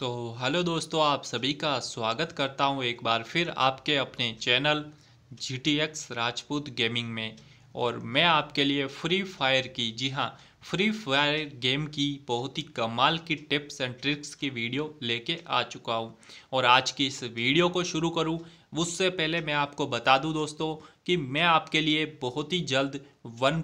तो हेलो दोस्तों आप सभी का स्वागत करता हूं एक बार फिर आपके अपने channel G T X Rajput gaming में और मैं आपके लिए फ्री फायर की जी हाँ फ्री फायर गेम की बहुत ही कमाल की टिप्स एंड ट्रिक्स की वीडियो लेके आ चुका हूँ और आज की इस वीडियो को शुरू करूँ उससे पहले मैं आपको बता दूँ दोस्तों कि मैं आपके लिए बहुत ही जल्द वन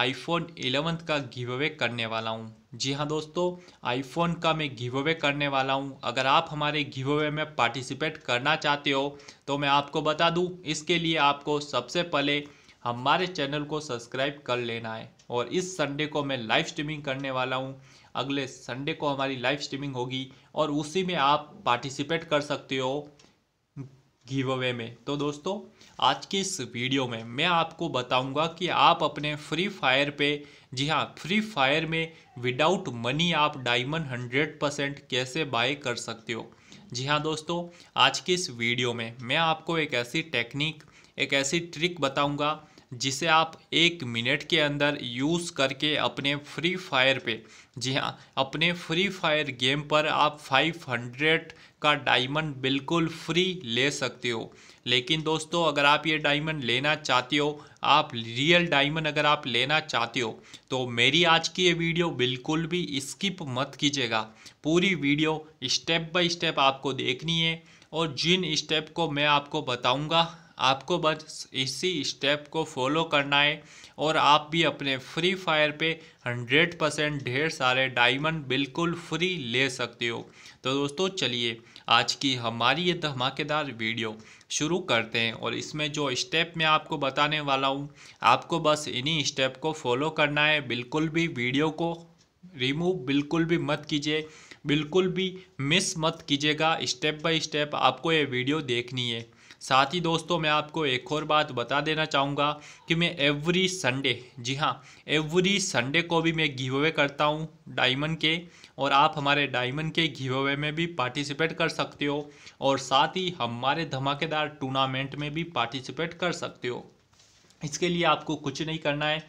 आईफोन 11 का गिव अवे करने वाला हूँ जी हाँ दोस्तों आईफोन का मैं गिव अवे करने वाला हूँ अगर आप हमारे गिव अवे में पार्टिसिपेट करना चाहते हो तो मैं आपको बता दूँ इसके लिए आपको सबसे पहले हमारे चैनल को सब्सक्राइब कर लेना है और इस संडे को मैं लाइव स्ट्रीमिंग करने वाला हूँ अगले संडे को हमारी लाइव स्ट्रीमिंग होगी और उसी में आप पार्टिसिपेट कर सकते हो गिव अवे में तो दोस्तों आज की इस वीडियो में मैं आपको बताऊंगा कि आप अपने फ्री फायर पे जी हाँ फ्री फायर में विदाउट मनी आप डायमंड हंड्रेड परसेंट कैसे बाय कर सकते हो जी हाँ दोस्तों आज की इस वीडियो में मैं आपको एक ऐसी टेक्निक एक ऐसी ट्रिक बताऊंगा जिसे आप एक मिनट के अंदर यूज़ करके अपने फ्री फायर पे जी हाँ अपने फ्री फायर गेम पर आप 500 का डायमंड बिल्कुल फ्री ले सकते हो लेकिन दोस्तों अगर आप ये डायमंड लेना चाहते हो आप रियल डायमंड अगर आप लेना चाहते हो तो मेरी आज की ये वीडियो बिल्कुल भी स्किप मत कीजिएगा पूरी वीडियो स्टेप बाय स्टेप आपको देखनी है और जिन स्टेप को मैं आपको बताऊंगा आपको बस इसी स्टेप को फॉलो करना है और आप भी अपने फ्री फायर पे 100 परसेंट ढेर सारे डायमंड बिल्कुल फ्री ले सकते हो तो दोस्तों चलिए आज की हमारी ये धमाकेदार वीडियो शुरू करते हैं और इसमें जो स्टेप मैं आपको बताने वाला हूँ आपको बस इन्हीं स्टेप को फॉलो करना है बिल्कुल भी वीडियो को रिमूव बिल्कुल भी मत कीजिए बिल्कुल भी मिस मत कीजिएगा स्टेप बाय स्टेप आपको ये वीडियो देखनी है साथ ही दोस्तों मैं आपको एक और बात बता देना चाहूँगा कि मैं एवरी संडे जी हाँ एवरी संडे को भी मैं अवे करता हूँ डायमंड के और आप हमारे डायमंड के अवे में भी पार्टिसिपेट कर सकते हो और साथ ही हमारे धमाकेदार टूर्नामेंट में भी पार्टिसिपेट कर सकते हो इसके लिए आपको कुछ नहीं करना है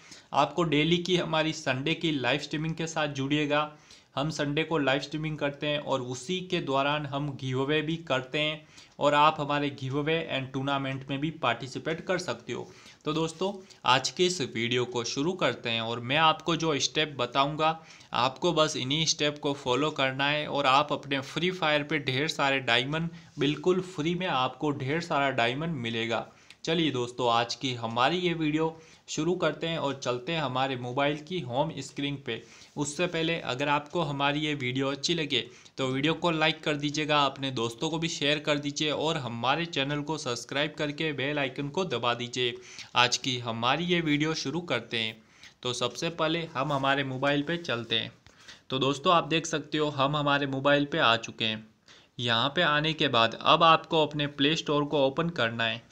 आपको डेली की हमारी संडे की लाइव स्ट्रीमिंग के साथ जुड़िएगा हम संडे को लाइव स्ट्रीमिंग करते हैं और उसी के दौरान हम घीवे भी करते हैं और आप हमारे घीवे एंड टूर्नामेंट में भी पार्टिसिपेट कर सकते हो तो दोस्तों आज के इस वीडियो को शुरू करते हैं और मैं आपको जो स्टेप बताऊंगा आपको बस इन्हीं स्टेप को फॉलो करना है और आप अपने फ्री फायर पर ढेर सारे डायमंड बिल्कुल फ्री में आपको ढेर सारा डायमंड मिलेगा चलिए दोस्तों आज की हमारी ये वीडियो शुरू करते हैं और चलते हैं हमारे मोबाइल की होम स्क्रीन पे उससे पहले अगर आपको हमारी ये वीडियो अच्छी लगे तो वीडियो को लाइक कर दीजिएगा अपने दोस्तों को भी शेयर कर दीजिए और हमारे चैनल को सब्सक्राइब करके बेल आइकन को दबा दीजिए आज की हमारी ये वीडियो शुरू करते हैं तो सबसे पहले हम हमारे मोबाइल पर चलते हैं तो दोस्तों आप देख सकते हो हम हमारे मोबाइल पर आ चुके हैं यहाँ पर आने के बाद अब आपको अपने प्ले स्टोर को ओपन करना है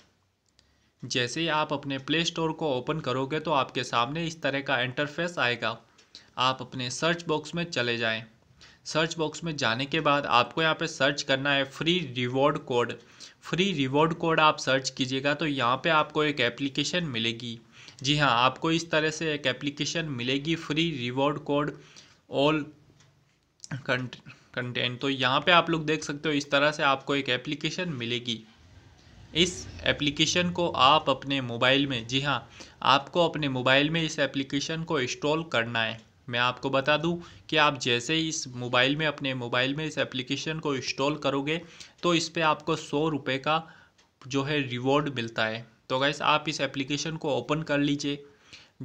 जैसे ही आप अपने प्ले स्टोर को ओपन करोगे तो आपके सामने इस तरह का इंटरफेस आएगा आप अपने सर्च बॉक्स में चले जाएं सर्च बॉक्स में जाने के बाद आपको यहाँ पे सर्च करना है free reward code free reward code आप सर्च कीजिएगा तो यहाँ पे आपको एक एप्लीकेशन मिलेगी जी हाँ आपको इस तरह से एक एप्लीकेशन मिलेगी free reward code all content तो यहाँ पे आप लोग देख सकते हो इस तरह से आपको एक एप्लीकेशन मिलेगी इस एप्लीकेशन को आप अपने मोबाइल में जी हाँ आपको अपने मोबाइल में इस एप्लीकेशन को इंस्टॉल करना है मैं आपको बता दूं कि आप जैसे ही इस मोबाइल में अपने मोबाइल में इस एप्लीकेशन को इंस्टॉल करोगे तो इस पर आपको सौ रुपये का जो है रिवॉर्ड मिलता है तो गैस आप इस एप्लीकेशन को ओपन कर लीजिए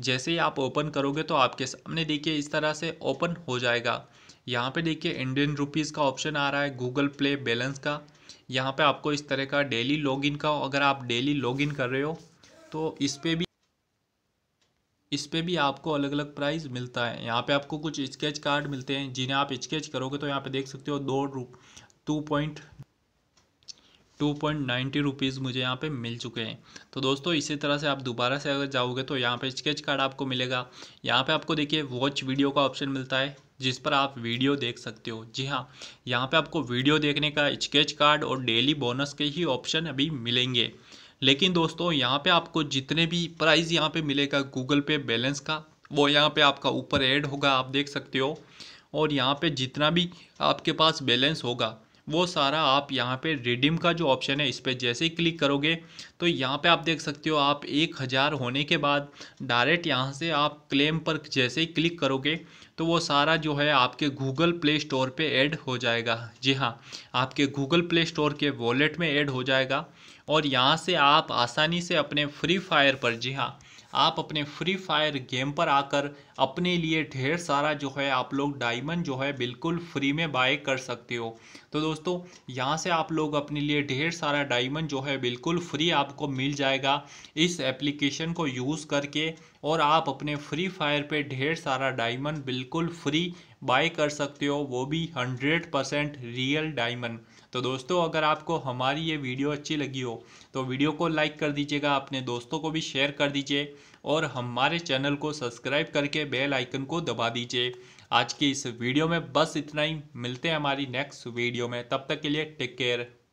जैसे ही आप ओपन करोगे तो आपके सामने देखिए इस तरह से ओपन हो जाएगा यहाँ पे देखिए इंडियन रुपीज़ का ऑप्शन आ रहा है गूगल प्ले बैलेंस का यहाँ पे आपको इस तरह का डेली लॉगिन का अगर आप डेली लॉगिन कर रहे हो तो इस पर भी इस पर भी आपको अलग अलग प्राइस मिलता है यहाँ पे आपको कुछ स्केच कार्ड मिलते हैं जिन्हें आप स्केच करोगे तो यहाँ पे देख सकते हो दो रू two point two point ninety rupees मुझे यहाँ पे मिल चुके हैं तो दोस्तों इसी तरह से आप दोबारा से अगर जाओगे तो यहाँ पे स्केच कार्ड आपको मिलेगा यहाँ पे आपको देखिए वॉच वीडियो का ऑप्शन मिलता है जिस पर आप वीडियो देख सकते हो जी हाँ यहाँ पे आपको वीडियो देखने का स्केच कार्ड और डेली बोनस के ही ऑप्शन अभी मिलेंगे लेकिन दोस्तों यहाँ पे आपको जितने भी प्राइस यहाँ पे मिलेगा गूगल पे बैलेंस का वो यहाँ पे आपका ऊपर ऐड होगा आप देख सकते हो और यहाँ पे जितना भी आपके पास बैलेंस होगा वो सारा आप यहाँ पे रिडीम का जो ऑप्शन है इस पर जैसे ही क्लिक करोगे तो यहाँ पे आप देख सकते हो आप एक हज़ार होने के बाद डायरेक्ट यहाँ से आप क्लेम पर जैसे ही क्लिक करोगे तो वो सारा जो है आपके गूगल प्ले स्टोर पे ऐड हो जाएगा जी हाँ आपके गूगल प्ले स्टोर के वॉलेट में ऐड हो जाएगा और यहाँ से आप आसानी से अपने फ्री फायर पर जी हाँ आप अपने फ्री फायर गेम पर आकर अपने लिए ढेर सारा जो है आप लोग डायमंड जो है बिल्कुल फ्री में बाय कर सकते हो तो दोस्तों यहाँ से आप लोग अपने लिए ढेर सारा डायमंड जो है बिल्कुल फ्री आपको मिल जाएगा इस एप्लीकेशन को यूज़ करके और आप अपने फ्री फायर पे ढेर सारा डायमंड बिल्कुल फ्री बाय कर सकते हो वो भी हंड्रेड परसेंट रियल डायमंड तो दोस्तों अगर आपको हमारी ये वीडियो अच्छी लगी हो तो वीडियो को लाइक कर दीजिएगा अपने दोस्तों को भी शेयर कर दीजिए और हमारे चैनल को सब्सक्राइब करके बेल आइकन को दबा दीजिए आज की इस वीडियो में बस इतना ही मिलते हैं हमारी नेक्स्ट वीडियो में तब तक के लिए टेक केयर